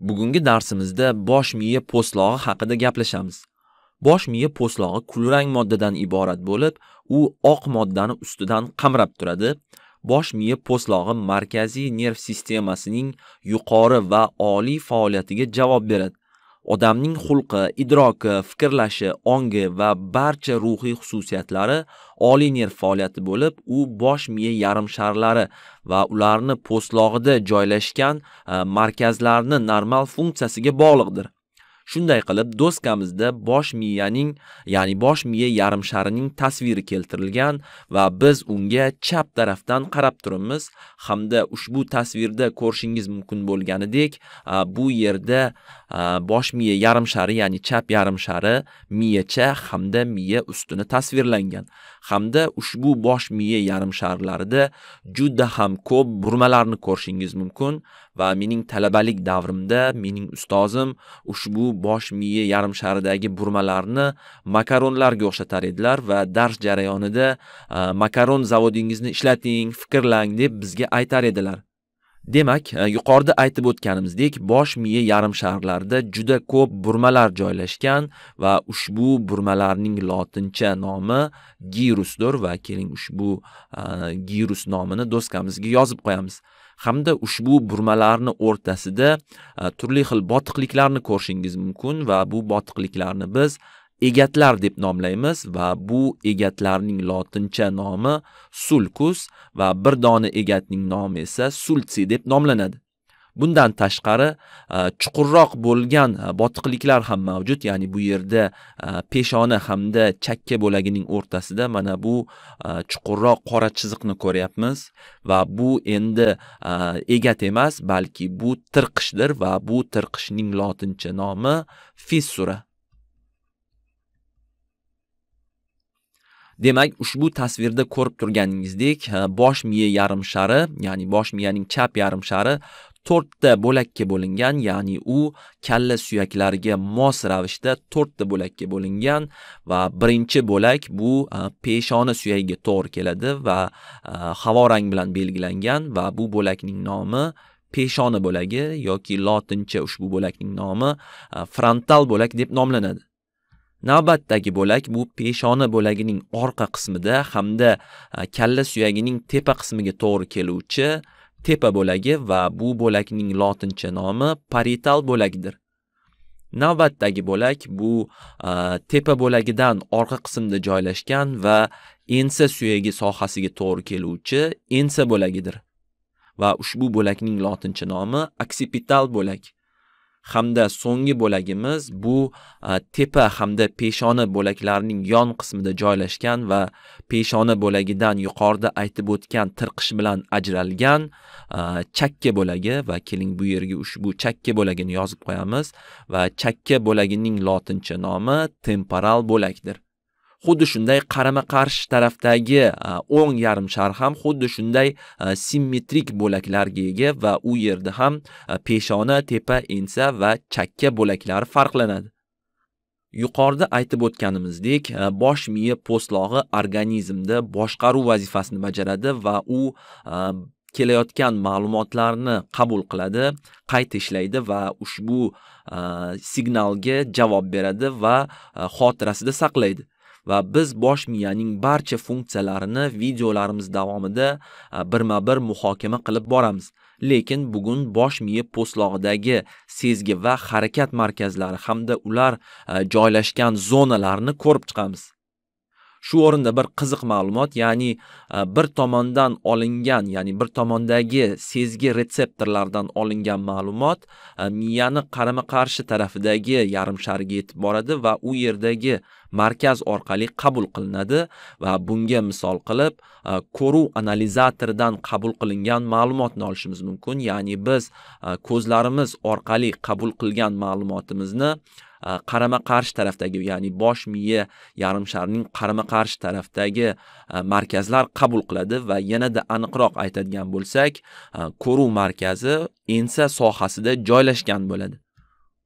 Bugungi darsimizda bosh miya po'stlog'i haqida gaplashamiz. Bosh miya po'stlog'i kulrang moddadan iborat bo'lib, u oq moddani ustidan qamrab turadi. Bosh miya po'stlog'i markaziy nerv sistemasining yuqori va oliy faoliyatiga javob beradi. odamning xulqi, idroki, fikrlashi, ongi va barcha ruhiy xususiyatlari oliy nerv faoliyati bo'lib, u bosh miya yarim sharlari va ularni po'stlog'ida joylashgan e, markazlarni normal funksiyasiga bog'liqdir. Shunday qilib, doskamizda bosh miyaning, ya'ni bosh miya yarim sharining tasviri keltirilgan va biz unga chap tarafdan qarab turamiz hamda ushbu tasvirda ko'rishingiz mumkin bo'lganidek, bu yerda bosh miya yarim shari, ya'ni chap yarim shari, miyacha hamda miya ustuni tasvirlangan. Hamda ushbu bosh miya yarim sharlarida juda ham ko'p burmalarni ko'rishingiz mumkin va mening talabalik davrimda mening ustozim ushbu bosh miya yarim sharidagi burmalarni makaronlarga o'xshatar edilar va dars jarayonida makaron zavodingizni ishlating, fikrlang deb bizga aytar edilar. Demak, yuqorida aytib o'tganimizdek, bosh miya yarim shaharlarda juda ko'p burmalar joylashgan va ushbu burmalarning lotincha nomi girusdir va keling ushbu girus nomini do'skamizga yozib qo'yamiz. hamda ushbu burmalarni o'rtasida e, turli xil botiqliklarni ko'rishingiz mumkin va bu botiqliklarni biz egatlar deb nomlaymiz va bu egatlarning lotincha nomi sulkus va bir dona egatning nomi esa sultsi deb nomlanadi bundan tashqari e, chuqurroq bo'lgan e, botiqliklar ham mavjud ya'ni bu yerda e, peshona hamda chakka bo'lagining o'rtasida mana bu chuqurroq qora chiziqni ko'ryapmiz va bu endi egat emas balki bu tirqishdir va bu tirqishning lotincha nomi fissura Demak, ushbu tasvirda ko'rib turganingizdek, bosh miya yarim shari, ya'ni bosh miyaning chap yarim shari to'rtta bo'lakka bo'lingan ya'ni u kalla suyaklariga mos ravishda to'rtta bo'lakka bo'lingan va birinchi bo'lak bu peshona suyagiga to'g'ri keladi va havo rang bilan belgilangan va bu bo'lakning nomi peshona bo'lagi yoki lotincha ushbu bo'lakning nomi frontal bo'lak deb nomlanadi Navbatdagi bo'lak bu peshona bo'lagining orqa qismida hamda kalla suyagining tepa qismiga to'g'ri keluvchi tepa bo'lagi va bu bo'lakning lotincha nomi parital bo'lakdir navbatdagi bo'lak bu tepa bo'lagidan orqa qismda joylashgan va ensa suyagi sohasiga to'g'ri keluvchi ensa bo'lagidir va ushbu bo'lakning lotincha nomi oksipital bo'lak hamda so'nggi bo'lagimiz bu tepa hamda peshona bo'laklarining yon qismida joylashgan va peshona bo'lagidan yuqorida aytib o'tgan tirqish bilan ajralgan chakka bo'lagi va keling bu yerga ushbu chakka bo'lagini yozib qo'yamiz va chakka bo'lagining lotincha nomi temporal bo'lakdir xuddi shunday qarama qarshi tarafdagi o'ng yarim shar ham xuddi shunday simmetrik bo'laklarga ega va u yerda ham peshona, tepa, ensa va chakka bo'laklari farqlanadi. Yuqorida aytib o'tganimizdek, bosh miya po'stlog'i organizmda boshqaruv vazifasini bajaradi va u kelayotgan ma'lumotlarni qabul qiladi, qayta ishlaydi va ushbu signalga javob beradi va xotirasida saqlaydi. va biz bosh miyaning barcha funksiyalarini videolarimiz davomida birma-bir muhokama qilib boramiz. Lekin bugun bosh miya po'stlog'idagi sezgi va harakat markazlari hamda ular joylashgan zonalarni ko'rib chiqamiz. Shu o'rinda bir qiziq ma'lumot, ya'ni e, bir tomondan olingan, ya'ni bir tomondagi sezgi retseptorlardan olingan ma'lumot e, miyani qarama-qarshi tarafidagi yarim sharga yetib boradi va u yerdagi markaz orqali qabul qilinadi va bunga misol qilib e, ko'ruv analizatoridan qabul qilingan ma'lumotni olishimiz mumkin. Ya'ni biz ko'zlarimiz orqali qabul qilgan ma'lumotimizni Э, qarama qarshi tarafdagi ya'ni bosh miya yarim sharning qarama qarshi tarafdagi e, markazlar qabul qiladi va yanada aniqroq aytadigan bo'lsak e, ko'ruv markazi ensa sohasida joylashgan bo'ladi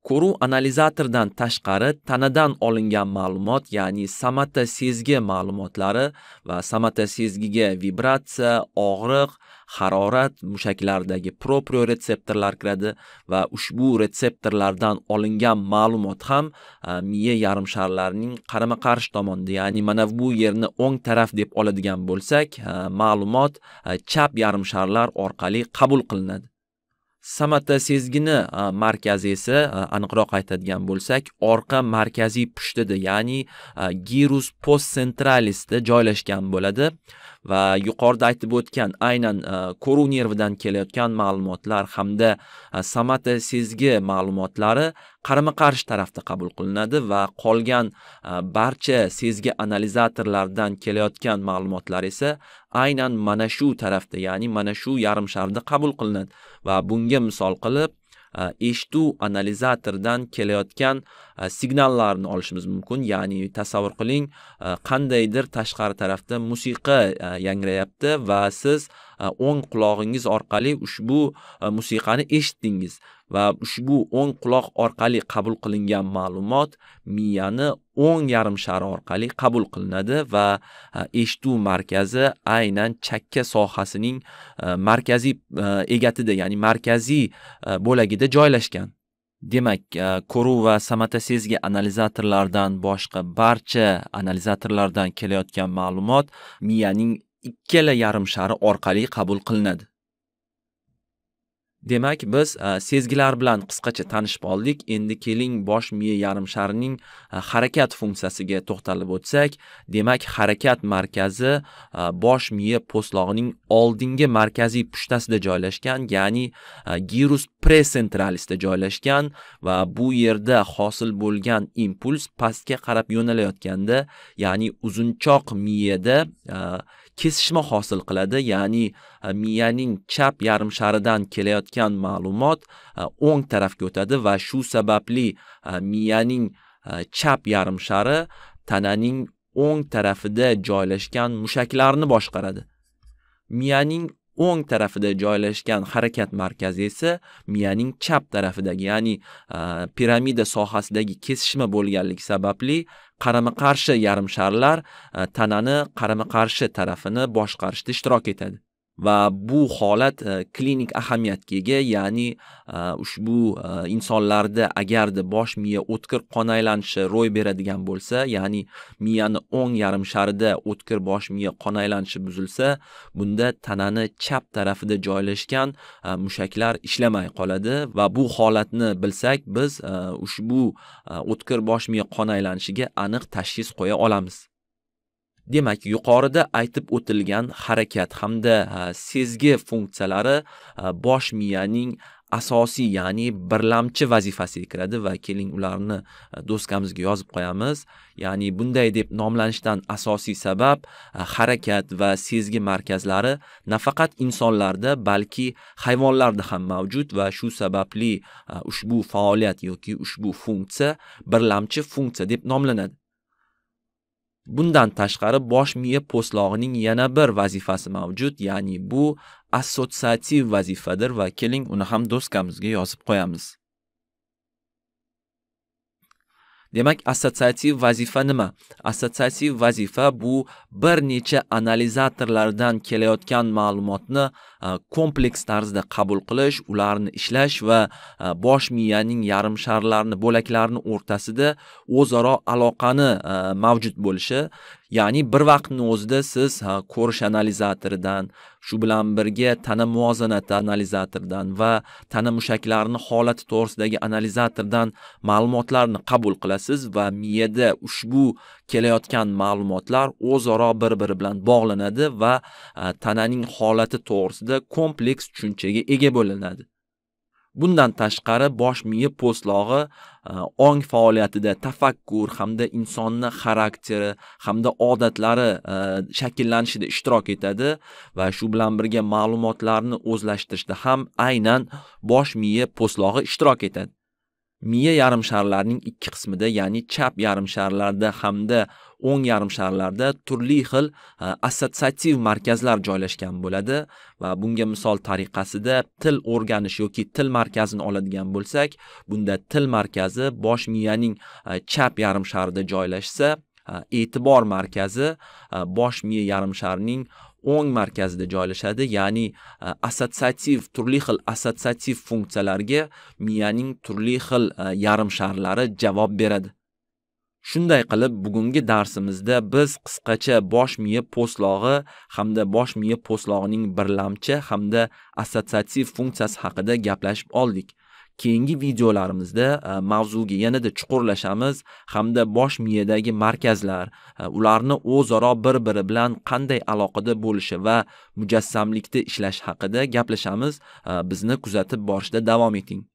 Ko'ruv analizatordan tashqari tanadan olingan ma'lumot, ya'ni samata sezgi ma'lumotlari va samata sezgiga vibratsiya, og'riq, harorat mushaklaridagi propriotseptorlar kiradi va ushbu retseptorlardan olingan ma'lumot ham miya yarim sharlarining qarama-qarshi tomonida, ya'ni mana bu yerni o'ng taraf deb oladigan bo'lsak, ma'lumot chap yarim sharlar orqali qabul qilinadi. samata sezgini markazi esa aniqroq aytadigan bo'lsak orqa markaziy pushtida ya'ni girus centralisda joylashgan bo'ladi va yuqorida aytib o'tgan aynan e, ko'ruv nervidan kelayotgan ma'lumotlar hamda e, samata sezgi ma'lumotlari qarama qarshi tarafda qabul qilinadi va qolgan e, barcha sezgi analizatorlardan kelayotgan ma'lumotlar esa aynan mana shu tarafda ya'ni mana shu yarim sharda qabul qilinadi va bunga misol qilib eshituv analizatordan kelayotgan E, signallarni olishimiz mumkin ya'ni tasavvur qiling e, qandaydir tashqari tarafda musiqa e, yangrayapti va siz o'ng qulog'ingiz orqali ushbu musiqani eshitdingiz va ushbu o'ng quloq orqali qabul qilingan ma'lumot miyani o'ng yarim shari orqali qabul qilinadi va eshituv markazi aynan chakka sohasining markaziy egatida ya'ni markaziy bo'lagida joylashgan demak e, ko'ruv va samatasezgi analizatorlardan boshqa barcha analizatorlardan kelayotgan ma'lumot miyaning ikkala yarim shari orqali qabul qilinadi demak biz e, sezgilar bilan qisqacha tanishib oldik endi keling bosh miya yarim sharining e, harakat funksiyasiga to'xtalib o'tsak demak harakat markazi e, bosh miya po'stlog'ining oldingi markaziy pushtasida joylashgan ya'ni girus presentralisda joylashgan va bu yerda hosil bo'lgan impuls pastga qarab yo'nalayotganda ya'ni uzunchoq miyada kesishma hosil qiladi, ya'ni e, miyaning chap yarim sharidan kelayotgan ma'lumot e, o'ng tarafga o'tadi va shu sababli e, miyaning chap yarim shari tananing o'ng tarafida joylashgan mushaklarni boshqaradi. Miyaning o'ng tarafida joylashgan harakat markazi esa miyaning chap tarafidagi ya'ni piramida sohasidagi kesishma bo'lganligi sababli qarama qarshi yarim sharlar tanani qarama qarshi tarafini boshqarishda ishtirok etadi va bu holat e, klinik ahamiyatga ega ya'ni e, ushbu e, insonlarda agarda bosh miya o'tkir qon aylanishi ro'y beradigan bo'lsa ya'ni miyani o'ng yarim sharida o'tkir bosh miya qon aylanishi buzilsa bunda tanani chap tarafida joylashgan mushaklar ishlamay qoladi va bu holatni bilsak biz ushbu o'tkir bosh miya qon aylanishiga aniq tashxis qo'ya olamiz Demak, yuqorida aytib o'tilgan harakat hamda sezgi funksiyalari bosh miyaning asosiy ya'ni birlamchi vazifasiga kiradi va keling ularni doskamizga yozib qo'yamiz ya'ni bunday deb nomlanishidan asosiy sabab harakat va sezgi markazlari nafaqat insonlarda balki hayvonlarda ham mavjud va shu sababli ushbu faoliyat yoki ushbu funksiya birlamchi funksiya deb nomlanadi Bundan tashqari bosh miya po'stlog'ining yana bir vazifasi mavjud, ya'ni bu assotsiativ vazifadir va keling uni ham doskamizga yozib qo'yamiz. Demak, assotsiativ vazifa nima? Assotsiativ vazifa bu bir necha analizatorlardan kelayotgan ma'lumotni e, kompleks tarzda qabul qilish, ularni ishlash va e, bosh miyaning yarim sharlarini, bo'laklarini o'rtasida o'zaro aloqani e, mavjud bo'lishi, Ya'ni bir vaqtning o'zida siz ko'rish analizatoridan, shu bilan birga tana muvozanati analizatoridan va tana mushaklarini holati to'g'risidagi analizatordan ma'lumotlarni qabul qilasiz va miyada ushbu kelayotgan ma'lumotlar o'zaro bir-biri bilan bog'lanadi va tananing holati to'g'risida kompleks tushunchaga ega bo'linadi. Bundan tashqari bosh miya po'stlog'i e, ong faoliyatida tafakkur hamda insonni xarakteri hamda odatlari e, shakllanishida ishtirok etadi va shu bilan birga ma'lumotlarni o'zlashtirishda ham aynan bosh miya po'stlog'i ishtirok etadi. Miya yarim sharlarining ikki qismida, ya'ni chap yarim sharlarda hamda o'ng yarim sharlarda turli xil e, assotsiativ markazlar joylashgan bo'ladi va bunga misol tariqasida til o'rganish yoki til markazini oladigan bo'lsak, bunda til markazi bosh miyaning e, chap yarim sharida joylashsa, e, e'tibor markazi bosh miya yarim sharining o'ng markazida joylashadi, ya'ni assotsiativ turli xil assotsiativ funksiyalarga miyaning turli xil yarim sharlari javob beradi. Shunday qilib bugungi darsimizda biz qisqacha bosh miya po'stlog'i hamda bosh miya po'stlog'ining birlamchi hamda assotsiativ funksiyasi haqida gaplashib oldik. Keyingi videolarimizda e, mavzuga yanada chuqurlashamiz hamda bosh miyadagi markazlar, e, ularni o'zaro bir-biri bilan qanday aloqada bo'lishi va mujassamlikda ishlash haqida gaplashamiz. E, bizni kuzatib borishda davom eting.